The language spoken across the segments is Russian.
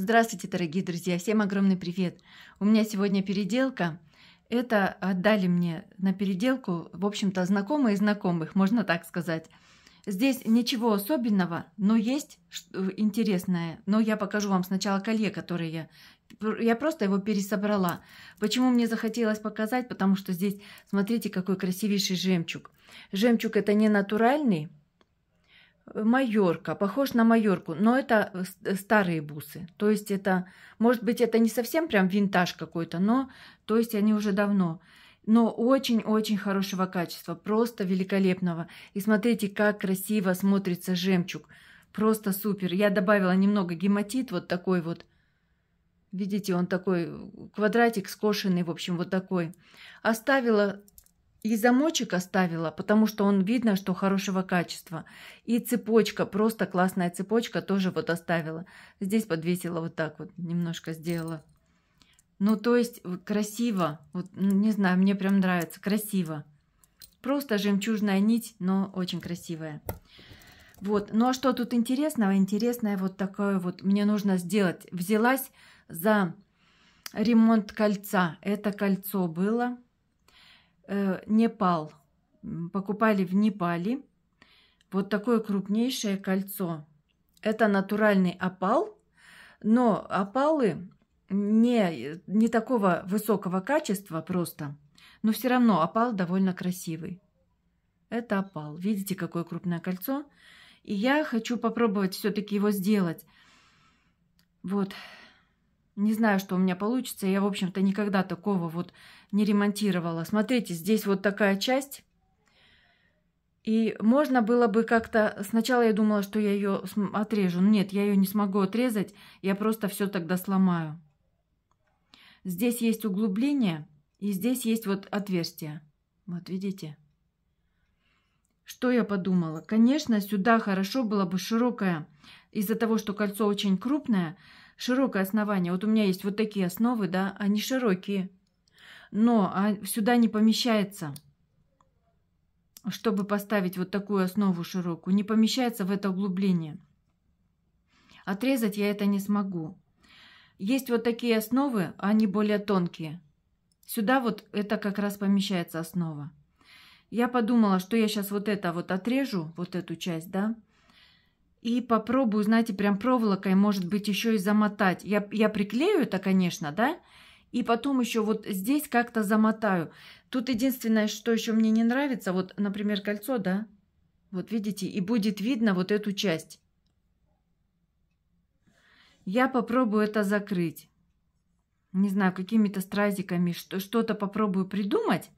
Здравствуйте, дорогие друзья! Всем огромный привет! У меня сегодня переделка. Это отдали мне на переделку, в общем-то, знакомые знакомых, можно так сказать. Здесь ничего особенного, но есть интересное. Но я покажу вам сначала колье, которое я... Я просто его пересобрала. Почему мне захотелось показать? Потому что здесь, смотрите, какой красивейший жемчуг. Жемчуг это не натуральный, Майорка, похож на майорку, но это э, э, старые бусы. То есть это, может быть, это не совсем прям винтаж какой-то, но, то есть они уже давно. Но очень-очень хорошего качества, просто великолепного. И смотрите, как красиво смотрится жемчуг. Просто супер. Я добавила немного гематит, вот такой вот. Видите, он такой э, квадратик скошенный, в общем, вот такой. Оставила и замочек оставила, потому что он видно, что хорошего качества. И цепочка, просто классная цепочка, тоже вот оставила. Здесь подвесила вот так вот, немножко сделала. Ну, то есть красиво. Вот, ну, не знаю, мне прям нравится. Красиво. Просто жемчужная нить, но очень красивая. Вот. Ну, а что тут интересного? Интересное вот такое вот мне нужно сделать. Взялась за ремонт кольца. Это кольцо было Э, Непал. Покупали в Непале вот такое крупнейшее кольцо. Это натуральный опал, но опалы не, не такого высокого качества просто, но все равно опал довольно красивый. Это опал. Видите, какое крупное кольцо? И я хочу попробовать все-таки его сделать. Вот, не знаю, что у меня получится. Я, в общем-то, никогда такого вот не ремонтировала. Смотрите, здесь вот такая часть. И можно было бы как-то... Сначала я думала, что я ее отрежу. нет, я ее не смогу отрезать. Я просто все тогда сломаю. Здесь есть углубление. И здесь есть вот отверстие. Вот видите? Что я подумала? Конечно, сюда хорошо было бы широкое. Из-за того, что кольцо очень крупное, широкое основание. Вот у меня есть вот такие основы, да, они широкие, но а сюда не помещается, чтобы поставить вот такую основу широкую, не помещается в это углубление. Отрезать я это не смогу. Есть вот такие основы, они более тонкие. Сюда вот это как раз помещается основа. Я подумала, что я сейчас вот это вот отрежу, вот эту часть, да, и попробую, знаете, прям проволокой, может быть, еще и замотать. Я, я приклею это, конечно, да? И потом еще вот здесь как-то замотаю. Тут единственное, что еще мне не нравится, вот, например, кольцо, да? Вот видите, и будет видно вот эту часть. Я попробую это закрыть. Не знаю, какими-то стразиками, что-то попробую придумать.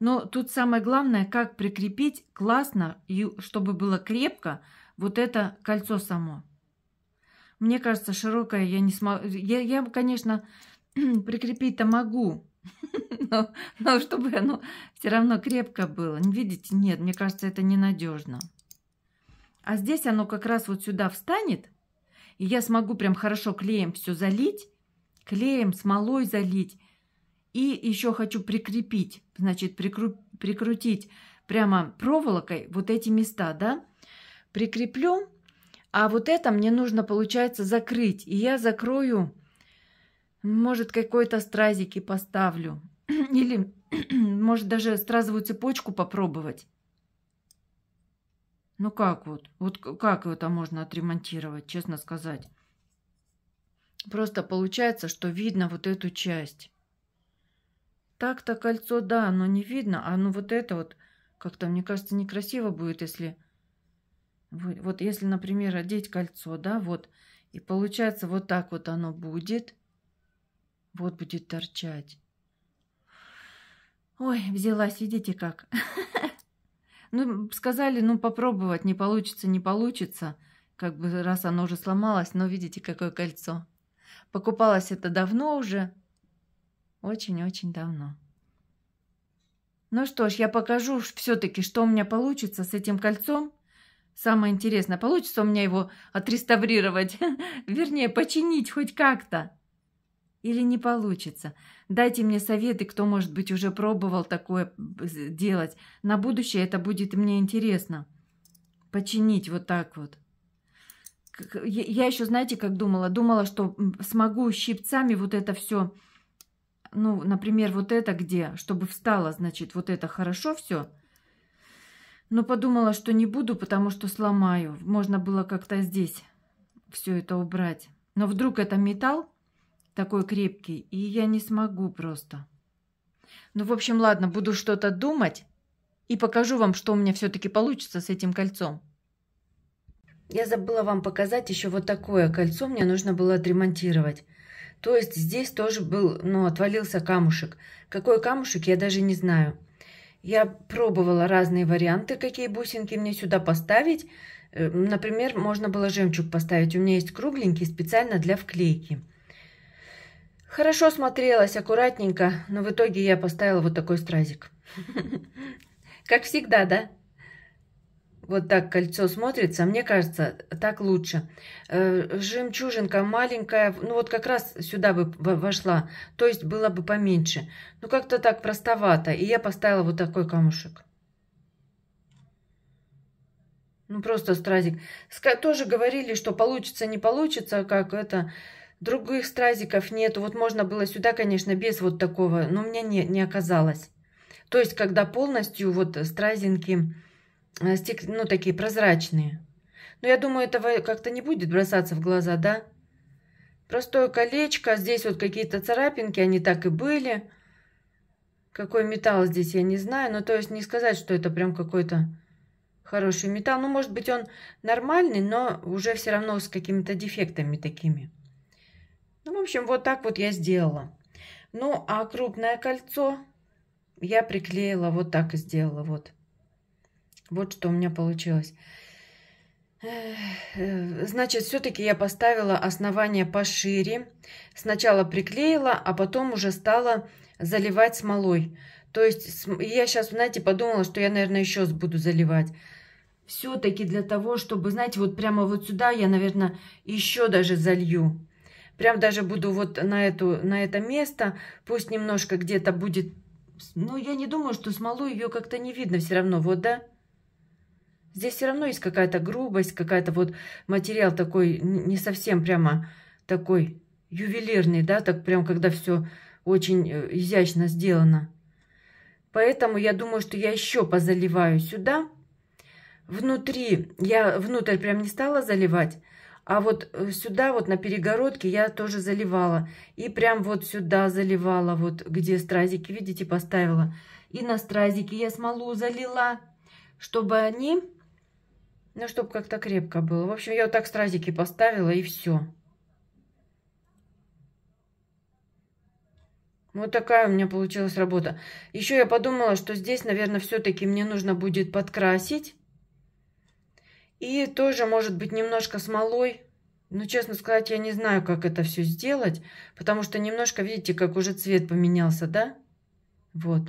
Но тут самое главное, как прикрепить классно, и чтобы было крепко, вот это кольцо само. Мне кажется, широкое я не смогу. Я, я конечно, прикрепить-то могу, но, но чтобы оно все равно крепко было. Ну, видите, нет, мне кажется, это ненадежно. А здесь оно как раз вот сюда встанет, и я смогу прям хорошо клеем все залить, клеем, смолой залить. И еще хочу прикрепить, значит, прикру, прикрутить прямо проволокой вот эти места, да? прикреплю, а вот это мне нужно, получается, закрыть. И я закрою, может, какой-то стразики поставлю. Или, может, даже стразовую цепочку попробовать. Ну как вот? Вот как это можно отремонтировать, честно сказать? Просто получается, что видно вот эту часть. Так-то кольцо, да, оно не видно, а ну вот это вот как-то, мне кажется, некрасиво будет, если вот если, например, одеть кольцо, да, вот, и получается вот так вот оно будет, вот будет торчать. Ой, взялась, видите как. Ну, сказали, ну, попробовать, не получится, не получится. Как бы раз оно уже сломалось, но видите, какое кольцо. Покупалось это давно уже, очень-очень давно. Ну что ж, я покажу все-таки, что у меня получится с этим кольцом. Самое интересное, получится у меня его отреставрировать, вернее, починить хоть как-то. Или не получится. Дайте мне советы, кто, может быть, уже пробовал такое э, делать. На будущее это будет мне интересно. Починить вот так вот. Я еще, знаете, как думала? Думала, что смогу щипцами вот это все, ну, например, вот это где, чтобы встало, значит, вот это хорошо все – но подумала, что не буду, потому что сломаю. Можно было как-то здесь все это убрать. Но вдруг это металл такой крепкий, и я не смогу просто. Ну, в общем, ладно, буду что-то думать и покажу вам, что у меня все-таки получится с этим кольцом. Я забыла вам показать еще вот такое кольцо мне нужно было отремонтировать. То есть здесь тоже был, ну, отвалился камушек. Какой камушек, я даже не знаю. Я пробовала разные варианты, какие бусинки мне сюда поставить. Э, например, можно было жемчуг поставить. У меня есть кругленький специально для вклейки. Хорошо смотрелось, аккуратненько, но в итоге я поставила вот такой стразик. Как всегда, да? вот так кольцо смотрится, мне кажется, так лучше. Э, жемчужинка маленькая, ну вот как раз сюда бы вошла, то есть было бы поменьше. Ну как-то так простовато, и я поставила вот такой камушек. Ну просто стразик. Тоже говорили, что получится, не получится, как это... Других стразиков нету. Вот можно было сюда, конечно, без вот такого, но у меня не, не оказалось. То есть, когда полностью вот стразинки Э, стек... ну, такие прозрачные. Но ну, я думаю, этого как-то не будет бросаться в глаза, да? Простое колечко, а здесь вот какие-то царапинки, они так и были. Какой металл здесь, я не знаю. но ну, то есть не сказать, что это прям какой-то хороший металл. Ну, может быть, он нормальный, но уже все равно с какими-то дефектами такими. Ну, в общем, вот так вот я сделала. Ну, а крупное кольцо я приклеила, вот так и сделала, вот. Вот что у меня получилось. Значит, все-таки я поставила основание пошире. Сначала приклеила, а потом уже стала заливать смолой. То есть я сейчас, знаете, подумала, что я, наверное, еще буду заливать. Все-таки для того, чтобы, знаете, вот прямо вот сюда я, наверное, еще даже залью. Прям даже буду вот на, эту, на это место. Пусть немножко где-то будет... Но ну, я не думаю, что смолу ее как-то не видно все равно. Вот, да? Здесь все равно есть какая-то грубость, какая-то вот материал такой не совсем прямо такой ювелирный, да, так прям когда все очень э, изящно сделано. Поэтому я думаю, что я еще позаливаю сюда. Внутри, я внутрь прям не стала заливать, а вот э, сюда вот на перегородке я тоже заливала. И прям вот сюда заливала, вот где стразики, видите, поставила. И на стразики я смолу залила, чтобы они ну, чтобы как-то крепко было. В общем, я вот так стразики поставила, и все. Вот такая у меня получилась работа. Еще я подумала, что здесь, наверное, все-таки мне нужно будет подкрасить. И тоже, может быть, немножко смолой. Но, ну, честно сказать, я не знаю, как это все сделать. Потому что немножко, видите, как уже цвет поменялся, да? Вот.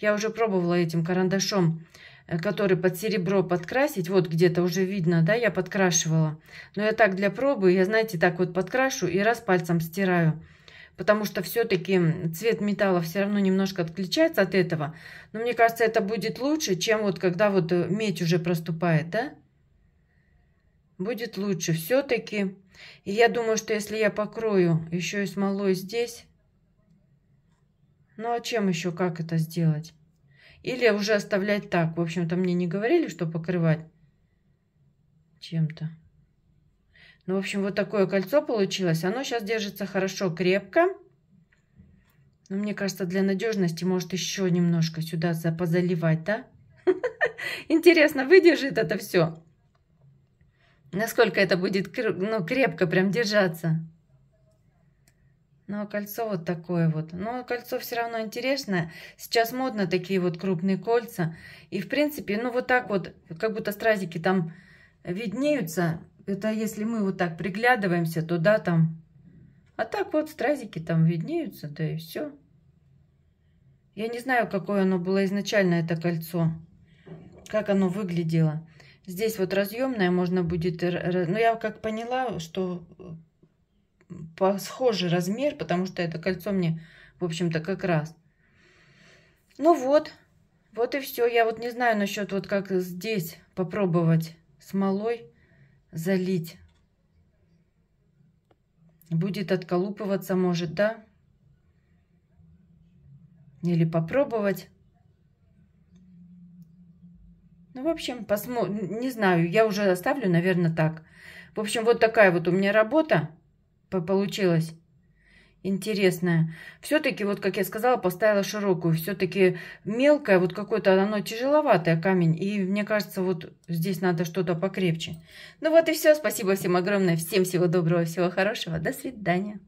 Я уже пробовала этим карандашом Э, который под серебро подкрасить. Вот где-то уже видно, да, я подкрашивала. Но я так для пробы, я, знаете, так вот подкрашу и раз пальцем стираю. Потому что все-таки цвет металла все равно немножко отличается от этого. Но мне кажется, это будет лучше, чем вот когда вот э, медь уже проступает, да? Будет лучше все-таки. И я думаю, что если я покрою еще и смолой здесь... Ну а чем еще, как это сделать? Или уже оставлять так. В общем-то, мне не говорили, что покрывать чем-то. Ну, в общем, вот такое кольцо получилось. Оно сейчас держится хорошо, крепко. Но ну, мне кажется, для надежности, может, еще немножко сюда позаливать, да? Интересно, выдержит это все? Насколько это будет ну, крепко прям держаться? Ну, а кольцо вот такое вот. Но кольцо все равно интересное. Сейчас модно такие вот крупные кольца. И, в принципе, ну, вот так вот, как будто стразики там виднеются. Это если мы вот так приглядываемся, то да, там. А так вот стразики там виднеются, да и все. Я не знаю, какое оно было изначально, это кольцо. Как оно выглядело. Здесь вот разъемное можно будет... Но ну, я как поняла, что по схожий размер, потому что это кольцо мне, в общем-то, как раз. Ну вот, вот и все. Я вот не знаю насчет вот как здесь попробовать смолой залить. Будет отколупываться, может, да? Или попробовать. Ну, в общем, посмотрим. Не знаю, я уже оставлю, наверное, так. В общем, вот такая вот у меня работа получилось. интересное Все-таки, вот как я сказала, поставила широкую. Все-таки мелкая, вот какой-то оно тяжеловатое камень. И мне кажется, вот здесь надо что-то покрепче. Ну вот и все. Спасибо всем огромное. Всем всего доброго, всего хорошего. До свидания.